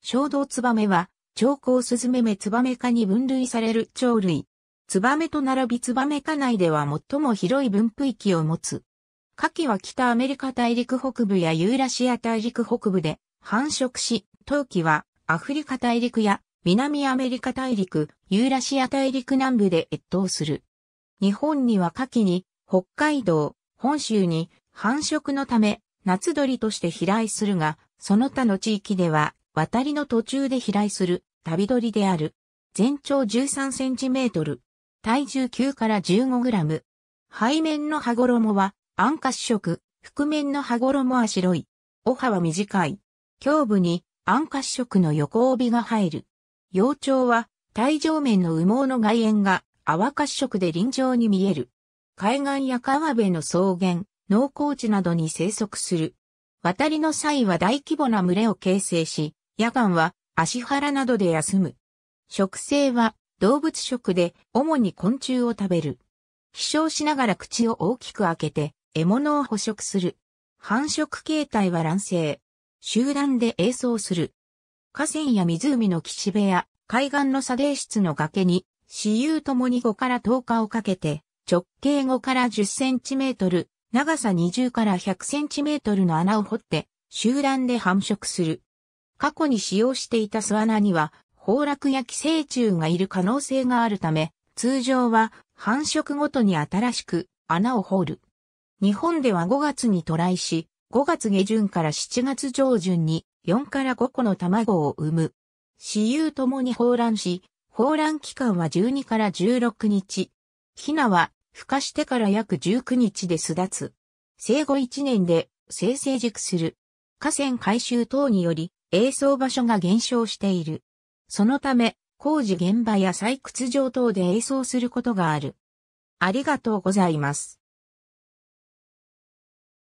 衝動ツバメは、長江スズメメツバメ科に分類される鳥類。ツバメと並びツバメ科内では最も広い分布域を持つ。夏季は北アメリカ大陸北部やユーラシア大陸北部で繁殖し、冬季はアフリカ大陸や南アメリカ大陸、ユーラシア大陸南部で越冬する。日本には夏季に北海道、本州に繁殖のため夏鳥として飛来するが、その他の地域では渡りの途中で飛来する旅鳥である。全長13センチメートル。体重9から15グラム。背面の羽衣は暗褐色、覆面の羽衣は白い。尾葉は短い。胸部に暗褐色の横帯が入る。幼鳥は体上面の羽毛の外縁が淡褐色で臨場に見える。海岸や川辺の草原、農耕地などに生息する。渡りの際は大規模な群れを形成し、夜間は足原などで休む。食性は動物食で主に昆虫を食べる。飛翔しながら口を大きく開けて獲物を捕食する。繁殖形態は卵生。集団で営巣する。河川や湖の岸辺や海岸の砂泥質の崖に、私有ともに5から10日をかけて、直径5から10センチメートル、長さ20から100センチメートルの穴を掘って、集団で繁殖する。過去に使用していた巣穴には、崩落や寄生虫がいる可能性があるため、通常は繁殖ごとに新しく穴を掘る。日本では5月に渡来し、5月下旬から7月上旬に4から5個の卵を産む。死有ともに放卵し、放卵期間は12から16日。ヒナは孵化してから約19日で巣立つ。生後1年で生成熟する。河川回収等により営像場所が減少している。そのため、工事現場や採掘場等で営葬することがある。ありがとうございます。